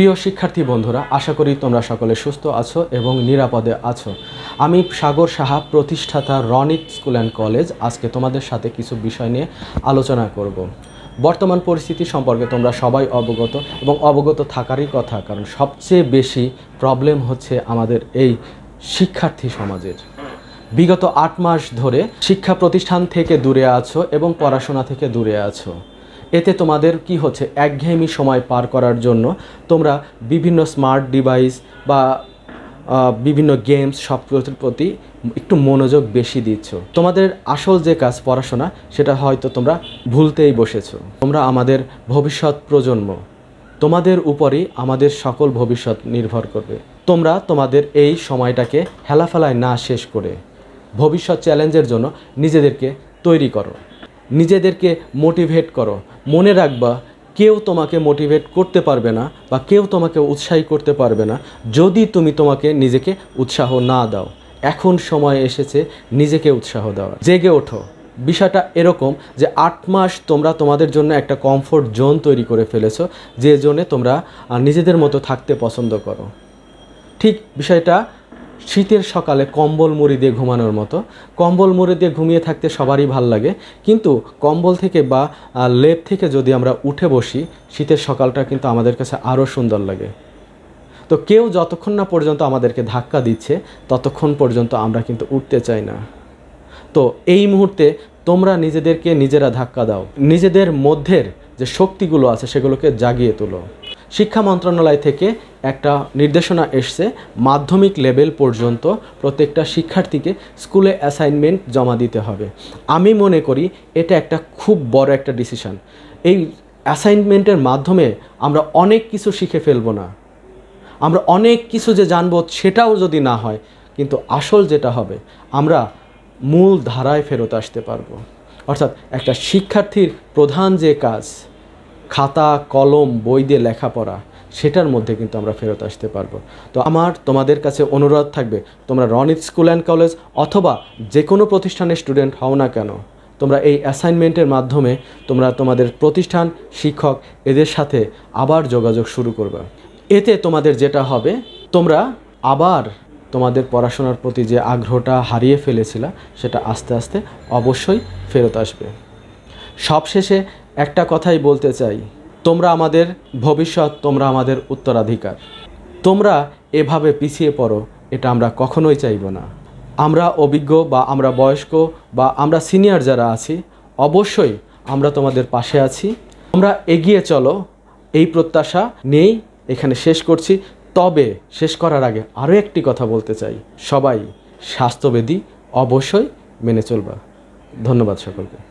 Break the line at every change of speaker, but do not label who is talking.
প্রিয় শিক্ষার্থী বন্ধুরা আশা করি তোমরা সকলে সুস্থ আছো এবং নিরাপদে আছো আমি সাগর সাহা প্রতিষ্ঠাতা রনিক স্কুল অ্যান্ড কলেজ আজকে তোমাদের সাথে কিছু বিষয় নিয়ে আলোচনা করব। বর্তমান পরিস্থিতি সম্পর্কে তোমরা সবাই অবগত এবং অবগত থাকারই কথা কারণ সবচেয়ে বেশি প্রবলেম হচ্ছে আমাদের এই শিক্ষার্থী সমাজের বিগত আট মাস ধরে শিক্ষা প্রতিষ্ঠান থেকে দূরে আছো এবং পড়াশোনা থেকে দূরে আছো এতে তোমাদের কি হচ্ছে একঘেয়েমি সময় পার করার জন্য তোমরা বিভিন্ন স্মার্ট ডিভাইস বা বিভিন্ন গেমস সব প্রতি একটু মনোযোগ বেশি দিচ্ছ তোমাদের আসল যে কাজ পড়াশোনা সেটা হয়তো তোমরা ভুলতেই বসেছো তোমরা আমাদের ভবিষ্যৎ প্রজন্ম তোমাদের উপরই আমাদের সকল ভবিষ্যৎ নির্ভর করবে তোমরা তোমাদের এই সময়টাকে হেলাফেলায় না শেষ করে ভবিষ্যৎ চ্যালেঞ্জের জন্য নিজেদেরকে তৈরি করো নিজেদেরকে মোটিভেট করো মনে রাখবা কেউ তোমাকে মোটিভেট করতে পারবে না বা কেউ তোমাকে উৎসাহী করতে পারবে না যদি তুমি তোমাকে নিজেকে উৎসাহ না দাও এখন সময় এসেছে নিজেকে উৎসাহ দেওয়া জেগে ওঠো বিষয়টা এরকম যে আট মাস তোমরা তোমাদের জন্য একটা কমফোর্ট জোন তৈরি করে ফেলেছো যে জোনে তোমরা নিজেদের মতো থাকতে পছন্দ করো ঠিক বিষয়টা শীতের সকালে কম্বল মুড়ি দিয়ে ঘুমানোর মতো কম্বল মুড়ি দিয়ে ঘুমিয়ে থাকতে সবারই ভাল লাগে কিন্তু কম্বল থেকে বা লেপ থেকে যদি আমরা উঠে বসি শীতের সকালটা কিন্তু আমাদের কাছে আরও সুন্দর লাগে তো কেউ যতক্ষণ না পর্যন্ত আমাদেরকে ধাক্কা দিচ্ছে ততক্ষণ পর্যন্ত আমরা কিন্তু উঠতে চাই না তো এই মুহূর্তে তোমরা নিজেদেরকে নিজেরা ধাক্কা দাও নিজেদের মধ্যের যে শক্তিগুলো আছে সেগুলোকে জাগিয়ে তোলো শিক্ষা মন্ত্রণালয় থেকে একটা নির্দেশনা এসছে মাধ্যমিক লেভেল পর্যন্ত প্রত্যেকটা শিক্ষার্থীকে স্কুলে অ্যাসাইনমেন্ট জমা দিতে হবে আমি মনে করি এটা একটা খুব বড় একটা ডিসিশান এই অ্যাসাইনমেন্টের মাধ্যমে আমরা অনেক কিছু শিখে ফেলবো না আমরা অনেক কিছু যে জানবো সেটাও যদি না হয় কিন্তু আসল যেটা হবে আমরা মূল ধারায় ফেরত আসতে পারবো অর্থাৎ একটা শিক্ষার্থীর প্রধান যে কাজ খাতা কলম বই দিয়ে লেখাপড়া সেটার মধ্যে কিন্তু আমরা ফেরত আসতে পারবো তো আমার তোমাদের কাছে অনুরোধ থাকবে তোমরা রনিত স্কুল অ্যান্ড কলেজ অথবা যে কোনো প্রতিষ্ঠানের স্টুডেন্ট হও না কেন তোমরা এই অ্যাসাইনমেন্টের মাধ্যমে তোমরা তোমাদের প্রতিষ্ঠান শিক্ষক এদের সাথে আবার যোগাযোগ শুরু করবে এতে তোমাদের যেটা হবে তোমরা আবার তোমাদের পড়াশোনার প্রতি যে আগ্রহটা হারিয়ে ফেলেছিলা সেটা আস্তে আস্তে অবশ্যই ফেরত আসবে সবশেষে একটা কথাই বলতে চাই তোমরা আমাদের ভবিষ্যৎ তোমরা আমাদের উত্তরাধিকার তোমরা এভাবে পিছিয়ে পড়ো এটা আমরা কখনোই চাইব না আমরা অভিজ্ঞ বা আমরা বয়স্ক বা আমরা সিনিয়র যারা আছি অবশ্যই আমরা তোমাদের পাশে আছি আমরা এগিয়ে চলো এই প্রত্যাশা নেই এখানে শেষ করছি তবে শেষ করার আগে আরও একটি কথা বলতে চাই সবাই স্বাস্থ্যবেদী অবশ্যই মেনে চলবা ধন্যবাদ সকলকে